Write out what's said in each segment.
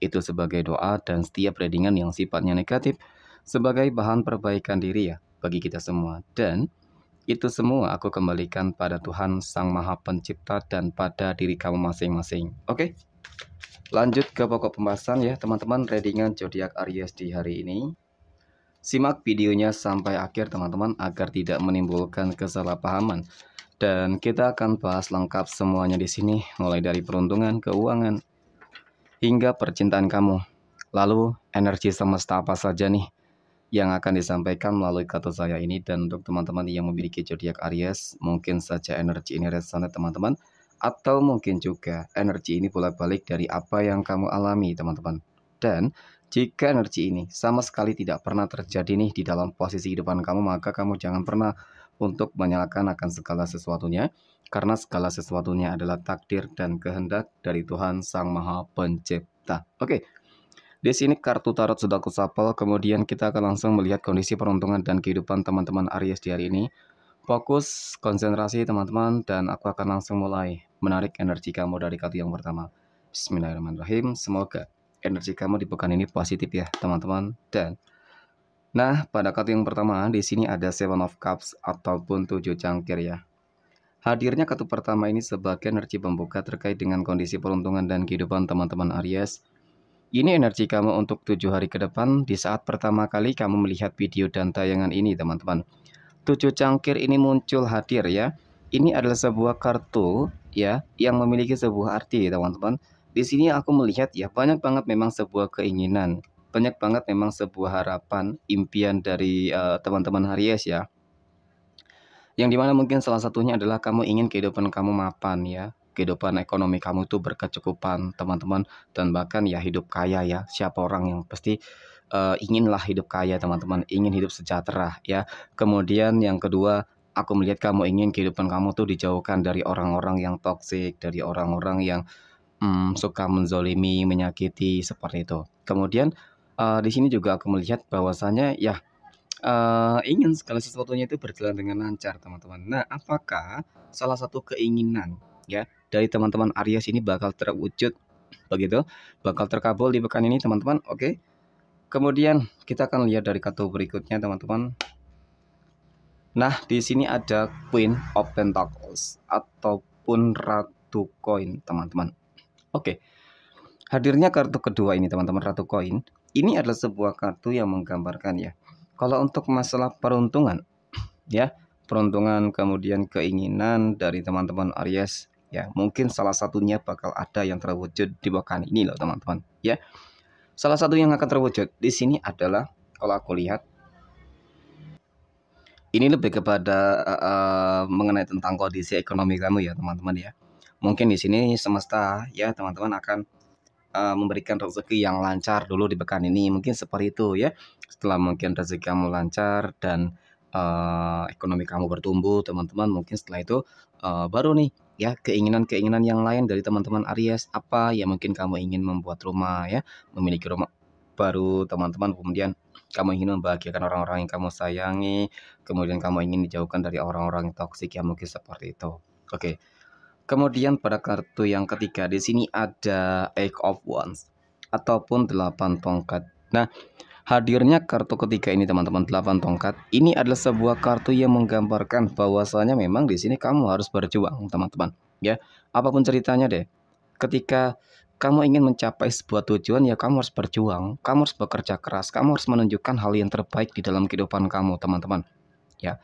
itu sebagai doa dan setiap readingan yang sifatnya negatif sebagai bahan perbaikan diri ya bagi kita semua. Dan itu semua aku kembalikan pada Tuhan Sang Maha Pencipta dan pada diri kamu masing-masing. Oke. Lanjut ke pokok pembahasan ya teman-teman readingan zodiak Aries di hari ini. Simak videonya sampai akhir teman-teman agar tidak menimbulkan kesalahpahaman. Dan kita akan bahas lengkap semuanya di sini, mulai dari peruntungan, keuangan, hingga percintaan kamu. Lalu, energi semesta apa saja nih yang akan disampaikan melalui kata saya ini dan untuk teman-teman yang memiliki zodiak Aries, mungkin saja energi ini resonate teman-teman atau mungkin juga energi ini bolak-balik dari apa yang kamu alami, teman-teman. Dan jika energi ini sama sekali tidak pernah terjadi nih di dalam posisi kehidupan kamu, maka kamu jangan pernah untuk menyalahkan akan segala sesuatunya karena segala sesuatunya adalah takdir dan kehendak dari Tuhan Sang Maha Pencipta. Oke, di sini kartu tarot sudah kusapel. kemudian kita akan langsung melihat kondisi peruntungan dan kehidupan teman-teman Aries di hari ini. Fokus, konsentrasi teman-teman, dan aku akan langsung mulai menarik energi kamu dari kartu yang pertama. Bismillahirrahmanirrahim, semoga energi kamu di pekan ini positif ya teman-teman. Dan Nah, pada kartu yang pertama, di sini ada Seven of Cups ataupun tujuh cangkir ya. Hadirnya kartu pertama ini sebagai energi pembuka terkait dengan kondisi peruntungan dan kehidupan teman-teman Aries. Ini energi kamu untuk tujuh hari ke depan di saat pertama kali kamu melihat video dan tayangan ini teman-teman. Tujuh cangkir ini muncul hadir ya. Ini adalah sebuah kartu ya yang memiliki sebuah arti teman-teman. Di sini aku melihat ya banyak banget memang sebuah keinginan, banyak banget memang sebuah harapan, impian dari eh, teman-teman uh, teman -teman Aries ya. Yang dimana mungkin salah satunya adalah kamu ingin kehidupan kamu mapan ya. Kehidupan ekonomi kamu itu berkecukupan teman-teman. Dan bahkan ya hidup kaya ya. Siapa orang yang pasti uh, inginlah hidup kaya teman-teman. Ingin hidup sejahtera ya. Kemudian yang kedua aku melihat kamu ingin kehidupan kamu tuh dijauhkan dari orang-orang yang toksik, dari orang-orang yang hmm, suka menzolimi, menyakiti seperti itu. Kemudian uh, di sini juga aku melihat bahwasanya ya uh, ingin segala sesuatunya itu berjalan dengan lancar teman-teman. Nah apakah salah satu keinginan ya dari teman-teman Aries ini bakal terwujud begitu, bakal terkabul di pekan ini teman-teman. Oke, kemudian kita akan lihat dari kartu berikutnya teman-teman. Nah di sini ada Queen of Pentacles ataupun Ratu Koin teman-teman. Oke, hadirnya kartu kedua ini teman-teman Ratu Koin. Ini adalah sebuah kartu yang menggambarkan ya kalau untuk masalah peruntungan, ya, peruntungan kemudian keinginan dari teman-teman Aries, ya, mungkin salah satunya bakal ada yang terwujud di bahkan ini loh teman-teman, ya. Salah satu yang akan terwujud di sini adalah kalau aku lihat ini lebih kepada uh, mengenai tentang kondisi ekonomi kamu ya teman-teman ya. Mungkin di sini semesta ya teman-teman akan Eh, memberikan rezeki yang lancar dulu di pekan ini mungkin seperti itu ya setelah mungkin rezeki kamu lancar dan uh, ekonomi kamu bertumbuh teman-teman mungkin setelah itu uh, baru nih ya keinginan-keinginan yang lain dari teman-teman Aries apa ya mungkin kamu ingin membuat rumah ya memiliki rumah baru teman-teman kemudian kamu ingin membahagiakan orang-orang yang kamu sayangi kemudian kamu ingin dijauhkan dari orang-orang yang toksik ya mungkin seperti itu oke okay. Kemudian pada kartu yang ketiga di sini ada Eight of Wands ataupun 8 tongkat. Nah, hadirnya kartu ketiga ini teman-teman 8 tongkat ini adalah sebuah kartu yang menggambarkan bahwasanya memang di sini kamu harus berjuang, teman-teman. Ya, apapun ceritanya deh. Ketika kamu ingin mencapai sebuah tujuan ya kamu harus berjuang, kamu harus bekerja keras, kamu harus menunjukkan hal yang terbaik di dalam kehidupan kamu, teman-teman. Ya.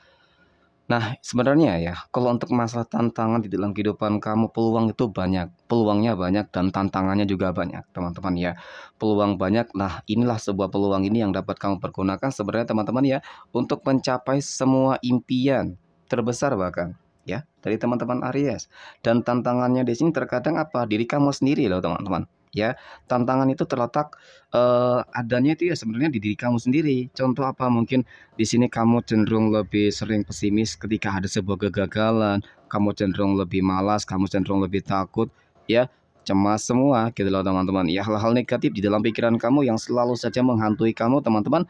Nah, sebenarnya ya, kalau untuk masalah tantangan di dalam kehidupan kamu, peluang itu banyak. Peluangnya banyak dan tantangannya juga banyak, teman-teman ya. Peluang banyak, nah inilah sebuah peluang ini yang dapat kamu pergunakan sebenarnya teman-teman ya, untuk mencapai semua impian, terbesar bahkan ya, dari teman-teman Aries. Dan tantangannya di sini terkadang apa? Diri kamu sendiri loh, teman-teman ya tantangan itu terletak uh, adanya itu ya sebenarnya di diri kamu sendiri contoh apa mungkin di sini kamu cenderung lebih sering pesimis ketika ada sebuah kegagalan kamu cenderung lebih malas kamu cenderung lebih takut ya cemas semua gitu loh teman-teman ya hal-hal negatif di dalam pikiran kamu yang selalu saja menghantui kamu teman-teman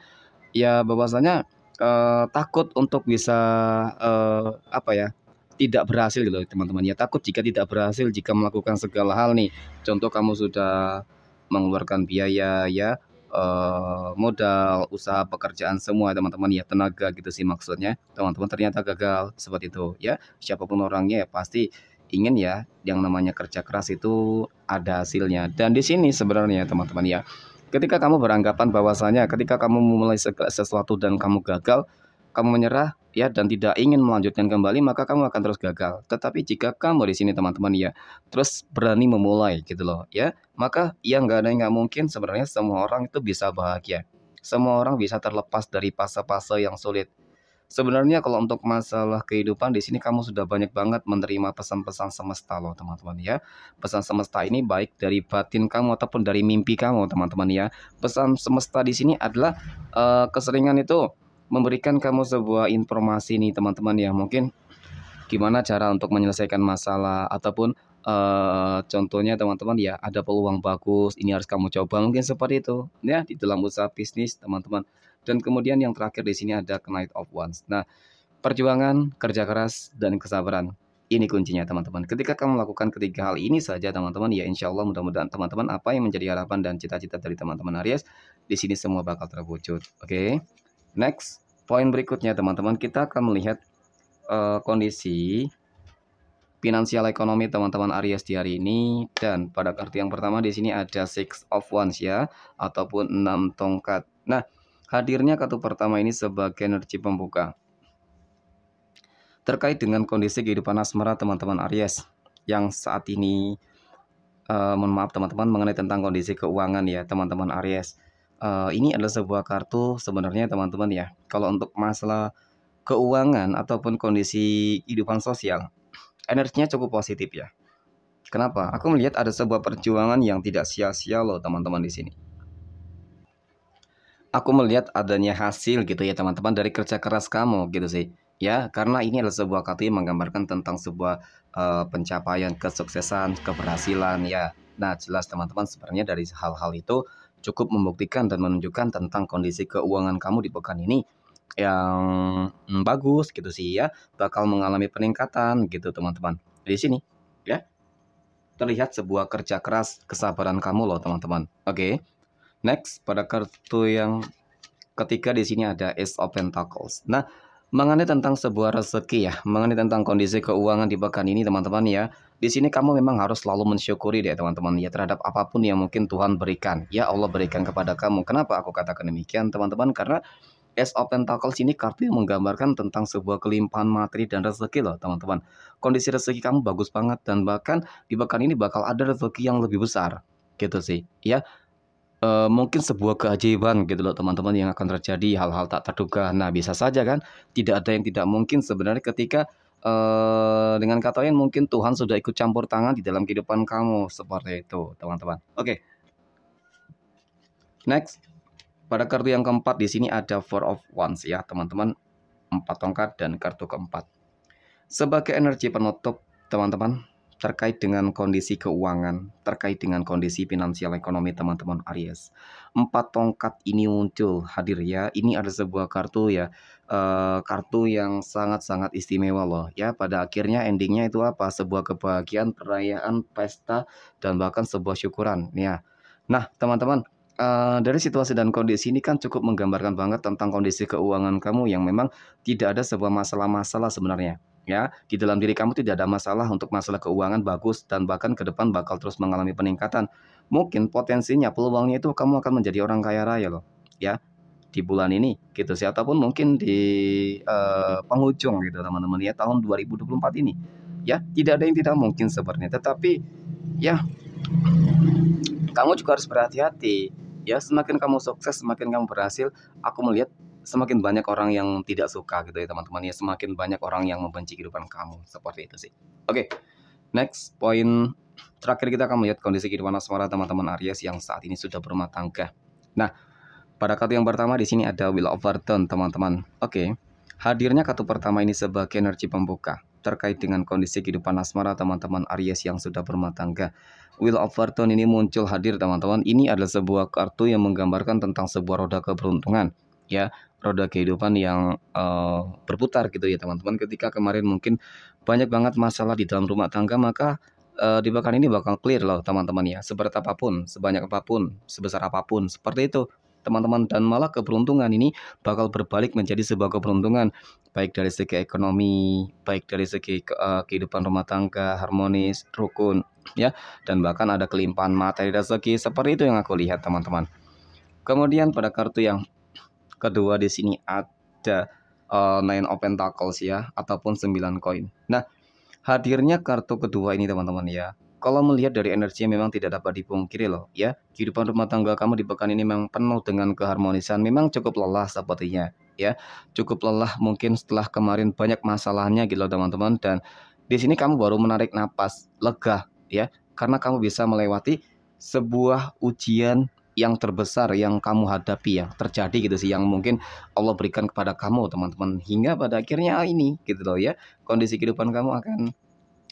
ya bahwasanya uh, takut untuk bisa uh, apa ya tidak berhasil gitu teman-teman ya takut jika tidak berhasil jika melakukan segala hal nih contoh kamu sudah mengeluarkan biaya ya eh, modal usaha pekerjaan semua teman-teman ya tenaga gitu sih maksudnya teman-teman ternyata gagal seperti itu ya siapapun orangnya ya pasti ingin ya yang namanya kerja keras itu ada hasilnya dan di sini sebenarnya teman-teman ya ketika kamu beranggapan bahwasanya ketika kamu memulai sesuatu dan kamu gagal kamu menyerah Ya dan tidak ingin melanjutkan kembali maka kamu akan terus gagal. Tetapi jika kamu di sini teman-teman ya terus berani memulai gitu loh ya maka yang nggak ada yang nggak mungkin sebenarnya semua orang itu bisa bahagia. Semua orang bisa terlepas dari fase-fase yang sulit. Sebenarnya kalau untuk masalah kehidupan di sini kamu sudah banyak banget menerima pesan-pesan semesta loh teman-teman ya. Pesan semesta ini baik dari batin kamu ataupun dari mimpi kamu teman-teman ya. Pesan semesta di sini adalah uh, keseringan itu memberikan kamu sebuah informasi nih teman-teman ya mungkin gimana cara untuk menyelesaikan masalah ataupun uh, contohnya teman-teman ya ada peluang bagus ini harus kamu coba mungkin seperti itu ya di dalam usaha bisnis teman-teman dan kemudian yang terakhir di sini ada knight of wands nah perjuangan kerja keras dan kesabaran ini kuncinya teman-teman ketika kamu melakukan ketiga hal ini saja teman-teman ya insya Allah mudah-mudahan teman-teman apa yang menjadi harapan dan cita-cita dari teman-teman Aries di sini semua bakal terwujud oke okay? Next, poin berikutnya teman-teman kita akan melihat uh, kondisi finansial ekonomi teman-teman Aries di hari ini dan pada kartu yang pertama di sini ada six of wands ya ataupun enam tongkat. Nah, hadirnya kartu pertama ini sebagai energi pembuka. Terkait dengan kondisi kehidupan asmara teman-teman Aries yang saat ini uh, mohon maaf teman-teman mengenai tentang kondisi keuangan ya teman-teman Aries. Eh, ini adalah sebuah kartu sebenarnya teman-teman ya. Kalau untuk masalah keuangan ataupun kondisi kehidupan sosial, energinya cukup positif ya. Kenapa? Aku melihat ada sebuah perjuangan yang tidak sia-sia loh teman-teman di sini. Aku melihat adanya hasil gitu ya teman-teman dari kerja keras kamu gitu sih. Ya, karena ini adalah sebuah kartu yang menggambarkan tentang sebuah uh, pencapaian, kesuksesan, keberhasilan ya. Nah, jelas teman-teman sebenarnya dari hal-hal itu cukup membuktikan dan menunjukkan tentang kondisi keuangan kamu di pekan ini yang bagus gitu sih ya bakal mengalami peningkatan gitu teman-teman di sini ya terlihat sebuah kerja keras kesabaran kamu loh teman-teman oke okay. next pada kartu yang ketiga di sini ada Ace of Pentacles nah mengenai tentang sebuah rezeki ya mengenai tentang kondisi keuangan di pekan ini teman-teman ya di sini kamu memang harus selalu mensyukuri deh teman-teman ya terhadap apapun yang mungkin Tuhan berikan. Ya Allah berikan kepada kamu. Kenapa aku katakan demikian teman-teman? Karena Ace of Pentacles ini kartu yang menggambarkan tentang sebuah kelimpahan materi dan rezeki loh teman-teman. Kondisi rezeki kamu bagus banget dan bahkan di pekan ini bakal ada rezeki yang lebih besar gitu sih ya. E, mungkin sebuah keajaiban gitu loh teman-teman yang akan terjadi hal-hal tak terduga. Nah bisa saja kan tidak ada yang tidak mungkin sebenarnya ketika eh, dengan kata lain mungkin Tuhan sudah ikut campur tangan di dalam kehidupan kamu seperti itu teman-teman. Oke, okay. next pada kartu yang keempat di sini ada four of wands ya teman-teman empat tongkat dan kartu keempat sebagai energi penutup teman-teman terkait dengan kondisi keuangan, terkait dengan kondisi finansial ekonomi teman-teman Aries. Empat tongkat ini muncul hadir ya. Ini ada sebuah kartu ya, uh, kartu yang sangat-sangat istimewa loh ya. Pada akhirnya endingnya itu apa? Sebuah kebahagiaan, perayaan, pesta, dan bahkan sebuah syukuran ya. Nah teman-teman, Uh, dari situasi dan kondisi ini kan cukup menggambarkan banget tentang kondisi keuangan kamu yang memang tidak ada sebuah masalah-masalah sebenarnya ya di dalam diri kamu tidak ada masalah untuk masalah keuangan bagus dan bahkan ke depan bakal terus mengalami peningkatan mungkin potensinya peluangnya itu kamu akan menjadi orang kaya raya loh ya di bulan ini gitu sih ataupun mungkin di uh, penghujung gitu teman-teman ya tahun 2024 ini ya tidak ada yang tidak mungkin sebenarnya tetapi ya kamu juga harus berhati-hati ya semakin kamu sukses semakin kamu berhasil aku melihat semakin banyak orang yang tidak suka gitu ya teman-teman ya semakin banyak orang yang membenci kehidupan kamu seperti itu sih oke okay, next poin terakhir kita akan melihat kondisi kehidupan asmara teman-teman Aries yang saat ini sudah berumah tangga nah pada kartu yang pertama di sini ada Will of Overton teman-teman oke okay. hadirnya kartu pertama ini sebagai energi pembuka terkait dengan kondisi kehidupan asmara teman-teman Aries yang sudah berumah tangga. Will of Fortune ini muncul hadir teman-teman. Ini adalah sebuah kartu yang menggambarkan tentang sebuah roda keberuntungan. Ya, roda kehidupan yang uh, berputar gitu ya teman-teman. Ketika kemarin mungkin banyak banget masalah di dalam rumah tangga maka uh, eh, di belakang ini bakal clear loh teman-teman ya. seberapa apapun, sebanyak apapun, sebesar apapun, seperti itu teman-teman dan malah keberuntungan ini bakal berbalik menjadi sebuah keberuntungan baik dari segi ekonomi, baik dari segi uh, kehidupan rumah tangga harmonis, rukun ya dan bahkan ada kelimpahan materi dan segi seperti itu yang aku lihat teman-teman. Kemudian pada kartu yang Kedua di sini ada uh, nine of pentacles ya ataupun 9 koin. Nah, hadirnya kartu kedua ini teman-teman ya. Kalau melihat dari energinya memang tidak dapat dipungkiri loh ya. Kehidupan rumah tangga kamu di pekan ini memang penuh dengan keharmonisan. Memang cukup lelah sepertinya ya. Cukup lelah mungkin setelah kemarin banyak masalahnya gitu loh teman-teman dan di sini kamu baru menarik napas lega ya karena kamu bisa melewati sebuah ujian yang terbesar yang kamu hadapi yang terjadi gitu sih yang mungkin Allah berikan kepada kamu teman-teman hingga pada akhirnya ini gitu loh ya kondisi kehidupan kamu akan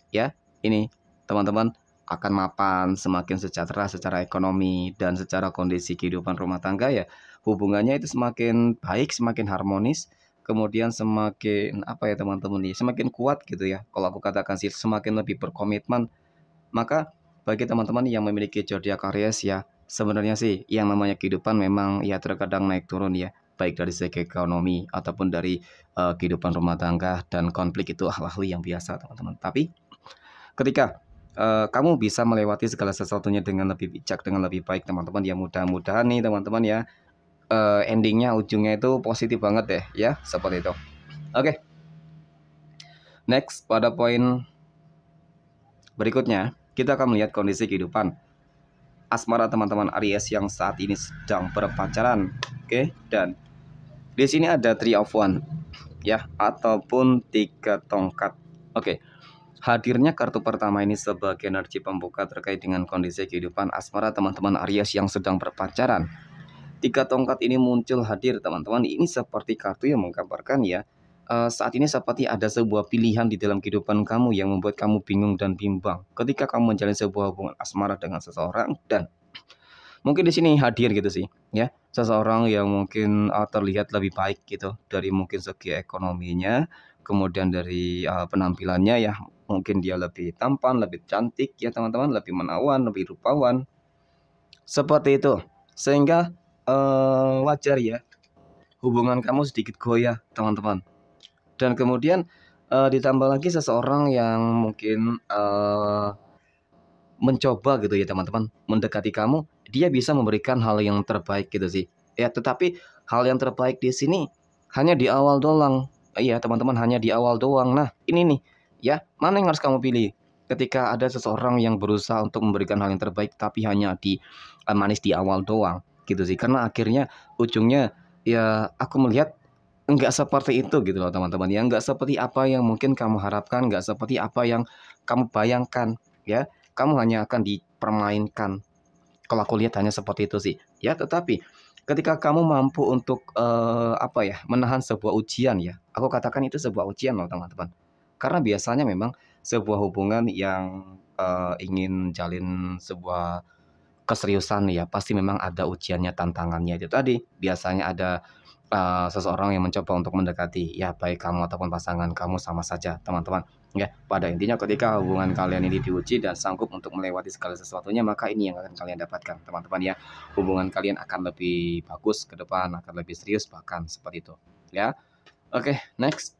ya ini teman-teman akan mapan semakin sejahtera secara ekonomi dan secara kondisi kehidupan rumah tangga ya hubungannya itu semakin baik semakin harmonis kemudian semakin apa ya teman-teman ya semakin kuat gitu ya kalau aku katakan sih semakin lebih berkomitmen maka bagi teman-teman yang memiliki Jodiac Aries ya Sebenarnya sih yang namanya kehidupan memang ya terkadang naik turun ya baik dari segi ekonomi ataupun dari uh, kehidupan rumah tangga dan konflik itu hal-hal yang biasa teman-teman. Tapi ketika uh, kamu bisa melewati segala sesuatunya dengan lebih bijak dengan lebih baik teman-teman ya mudah-mudahan nih teman-teman ya uh, endingnya ujungnya itu positif banget deh ya seperti itu. Oke. Okay. Next pada poin berikutnya kita akan melihat kondisi kehidupan asmara teman-teman Aries yang saat ini sedang berpacaran. Oke, okay? dan di sini ada three of one ya ataupun tiga tongkat. Oke. Okay. Hadirnya kartu pertama ini sebagai energi pembuka terkait dengan kondisi kehidupan asmara teman-teman Aries yang sedang berpacaran. Tiga tongkat ini muncul hadir teman-teman. Ini seperti kartu yang menggambarkan ya uh, saat ini seperti ada sebuah pilihan di dalam kehidupan kamu yang membuat kamu bingung dan bimbang ketika kamu menjalin sebuah hubungan asmara dengan seseorang dan mungkin di sini hadir gitu sih ya seseorang yang mungkin uh, terlihat lebih baik gitu dari mungkin segi ekonominya kemudian dari uh, penampilannya ya mungkin dia lebih tampan lebih cantik ya teman-teman lebih menawan lebih rupawan seperti itu sehingga uh, wajar ya hubungan kamu sedikit goyah teman-teman dan kemudian uh, ditambah lagi seseorang yang mungkin uh, mencoba gitu ya teman-teman mendekati kamu dia bisa memberikan hal yang terbaik gitu sih ya tetapi hal yang terbaik di sini hanya di awal doang iya teman-teman hanya di awal doang nah ini nih ya mana yang harus kamu pilih ketika ada seseorang yang berusaha untuk memberikan hal yang terbaik tapi hanya di uh, manis di awal doang gitu sih karena akhirnya ujungnya ya aku melihat nggak seperti itu gitu loh teman-teman ya nggak seperti apa yang mungkin kamu harapkan nggak seperti apa yang kamu bayangkan ya kamu hanya akan dipermainkan kalau aku lihat hanya seperti itu sih ya tetapi ketika kamu mampu untuk uh, apa ya menahan sebuah ujian ya aku katakan itu sebuah ujian loh teman-teman karena biasanya memang sebuah hubungan yang uh, ingin jalin sebuah keseriusan ya pasti memang ada ujiannya tantangannya itu tadi biasanya ada Eh, seseorang yang mencoba untuk mendekati ya baik kamu ataupun pasangan kamu sama saja teman-teman ya pada intinya ketika hubungan kalian ini diuji dan sanggup untuk melewati segala sesuatunya maka ini yang akan kalian dapatkan teman-teman ya hubungan kalian akan lebih bagus ke depan akan lebih serius bahkan seperti itu ya oke okay, next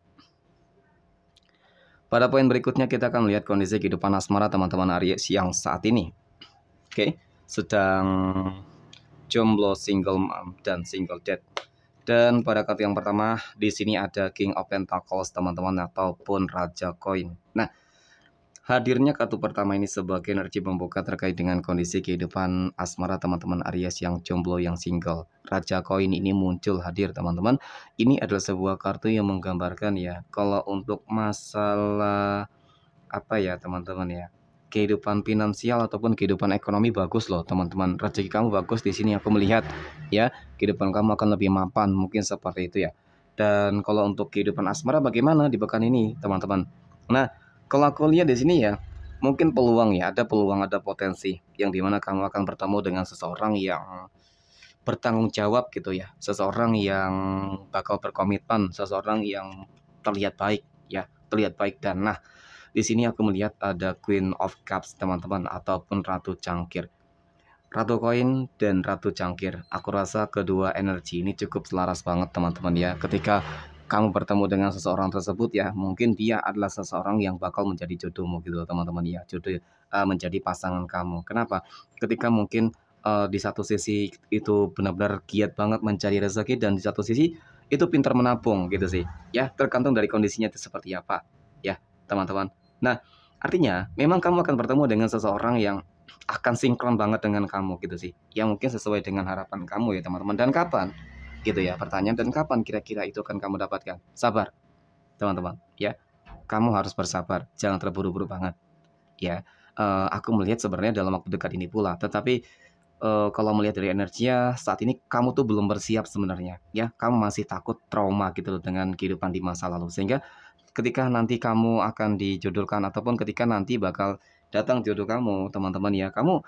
pada poin berikutnya kita akan melihat kondisi kehidupan asmara teman-teman Aries yang saat ini oke okay, sedang jomblo single mom dan single dad dan pada kartu yang pertama di sini ada King of Pentacles teman-teman ataupun Raja Koin. Nah, hadirnya kartu pertama ini sebagai energi pembuka terkait dengan kondisi kehidupan asmara teman-teman Aries yang jomblo yang single. Raja Koin ini muncul hadir teman-teman. Ini adalah sebuah kartu yang menggambarkan ya kalau untuk masalah apa ya teman-teman ya kehidupan finansial ataupun kehidupan ekonomi bagus loh teman-teman rezeki kamu bagus di sini aku melihat ya kehidupan kamu akan lebih mapan mungkin seperti itu ya dan kalau untuk kehidupan asmara bagaimana di pekan ini teman-teman nah kalau aku lihat di sini ya mungkin peluang ya ada peluang ada potensi yang dimana kamu akan bertemu dengan seseorang yang bertanggung jawab gitu ya seseorang yang bakal berkomitmen seseorang yang terlihat baik ya terlihat baik dan nah di sini aku melihat ada Queen of Cups teman-teman ataupun Ratu Cangkir. Ratu koin dan Ratu Cangkir. Aku rasa kedua energi ini cukup selaras banget teman-teman ya. Ketika kamu bertemu dengan seseorang tersebut ya, mungkin dia adalah seseorang yang bakal menjadi jodohmu gitu teman-teman ya. Jodoh uh, menjadi pasangan kamu. Kenapa? Ketika mungkin uh, di satu sisi itu benar-benar giat banget mencari rezeki dan di satu sisi itu pintar menabung gitu sih. Ya, tergantung dari kondisinya itu seperti apa. Ya, teman-teman. Nah, artinya memang kamu akan bertemu dengan seseorang yang akan sinkron banget dengan kamu gitu sih. Yang mungkin sesuai dengan harapan kamu ya teman-teman. Dan kapan? Gitu ya pertanyaan dan kapan kira-kira itu akan kamu dapatkan? Sabar, teman-teman. Ya, kamu harus bersabar. Jangan terburu-buru banget. Ya, uh, aku melihat sebenarnya dalam waktu dekat ini pula. Tetapi uh, kalau melihat dari energinya saat ini kamu tuh belum bersiap sebenarnya ya kamu masih takut trauma gitu loh dengan kehidupan di masa lalu sehingga ketika nanti kamu akan dijodohkan ataupun ketika nanti bakal datang jodoh kamu, teman-teman ya. Kamu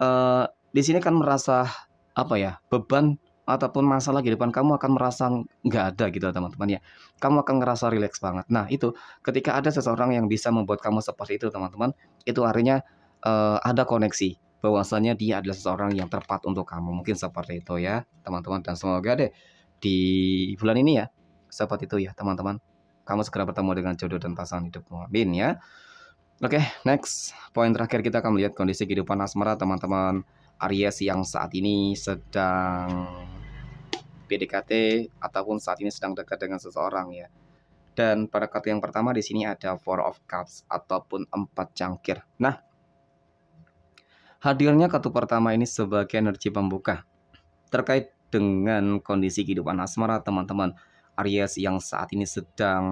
uh, di sini kan merasa apa ya? beban ataupun masalah di depan kamu akan merasa nggak ada gitu teman-teman ya kamu akan ngerasa rileks banget nah itu ketika ada seseorang yang bisa membuat kamu seperti itu teman-teman itu artinya uh, ada koneksi bahwasanya dia adalah seseorang yang tepat untuk kamu mungkin seperti itu ya teman-teman dan semoga deh di bulan ini ya seperti itu ya teman-teman kamu segera bertemu dengan jodoh dan pasangan hidupmu. Amin ya. Oke, okay, next. Poin terakhir kita akan melihat kondisi kehidupan asmara teman-teman Aries yang saat ini sedang PDKT ataupun saat ini sedang dekat dengan seseorang ya. Dan pada kartu yang pertama di sini ada Four of Cups ataupun empat cangkir. Nah, hadirnya kartu pertama ini sebagai energi pembuka terkait dengan kondisi kehidupan asmara teman-teman Aries yang saat ini sedang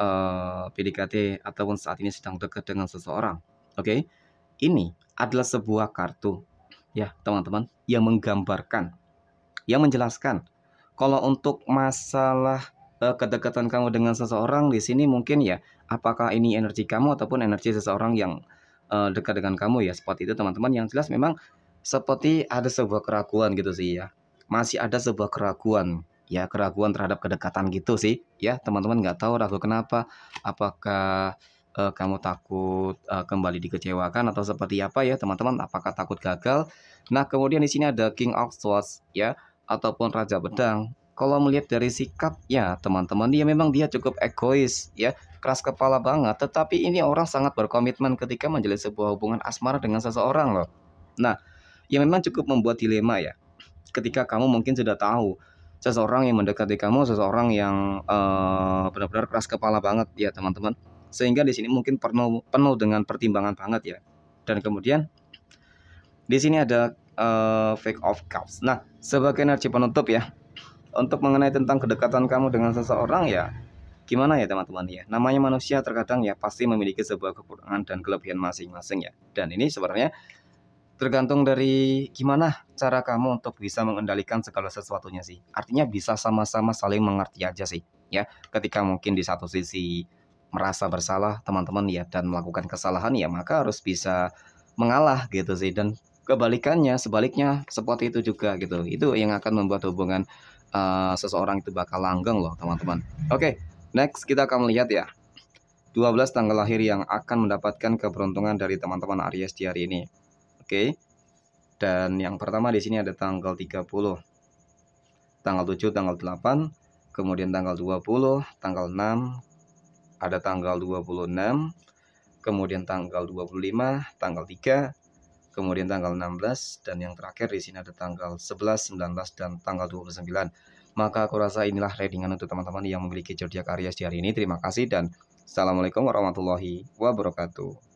uh, eh, PDKT ataupun saat ini sedang dekat dengan seseorang. Oke. Okay? Ini adalah sebuah kartu ya, teman-teman, yang menggambarkan yang menjelaskan kalau untuk masalah uh, kedekatan kamu dengan seseorang di sini mungkin ya apakah ini energi kamu ataupun energi seseorang yang uh, dekat dengan kamu ya seperti itu teman-teman yang jelas memang seperti ada sebuah keraguan gitu sih ya masih ada sebuah keraguan ya keraguan terhadap kedekatan gitu sih ya teman-teman nggak tahu ragu kenapa apakah uh, kamu takut uh, kembali dikecewakan atau seperti apa ya teman-teman apakah takut gagal nah kemudian di sini ada King of Swords ya ataupun Raja pedang. kalau melihat dari sikap ya teman-teman dia ya, memang dia cukup egois ya keras kepala banget tetapi ini orang sangat berkomitmen ketika menjalin sebuah hubungan asmara dengan seseorang loh nah ya memang cukup membuat dilema ya ketika kamu mungkin sudah tahu seseorang yang mendekati kamu, seseorang yang uh, benar-benar keras kepala banget ya teman-teman. Sehingga di sini mungkin penuh penuh dengan pertimbangan banget ya. Dan kemudian di sini ada uh, eh, fake of cups. Nah, sebagai energi penutup ya, untuk mengenai tentang kedekatan kamu dengan seseorang ya, gimana ya teman-teman ya. Namanya manusia terkadang ya pasti memiliki sebuah kekurangan dan kelebihan masing-masing ya. Dan ini sebenarnya tergantung dari gimana cara kamu untuk bisa mengendalikan segala sesuatunya sih. Artinya bisa sama-sama saling mengerti aja sih, ya. Ketika mungkin di satu sisi merasa bersalah teman-teman ya dan melakukan kesalahan ya maka harus bisa mengalah gitu sih dan kebalikannya sebaliknya seperti itu juga gitu. Itu yang akan membuat hubungan uh, seseorang itu bakal langgeng loh teman-teman. Oke, okay, next kita akan melihat ya. 12 tanggal lahir yang akan mendapatkan keberuntungan dari teman-teman Aries di hari ini. Oke. Dan yang pertama di sini ada tanggal 30. Tanggal 7, tanggal 8, kemudian tanggal 20, tanggal 6, ada tanggal 26, kemudian tanggal 25, tanggal 3, kemudian tanggal 16 dan yang terakhir di sini ada tanggal 11, 19 dan tanggal 29. Maka aku rasa inilah readingan untuk teman-teman yang memiliki zodiak Aries di hari ini. Terima kasih dan Assalamualaikum warahmatullahi wabarakatuh.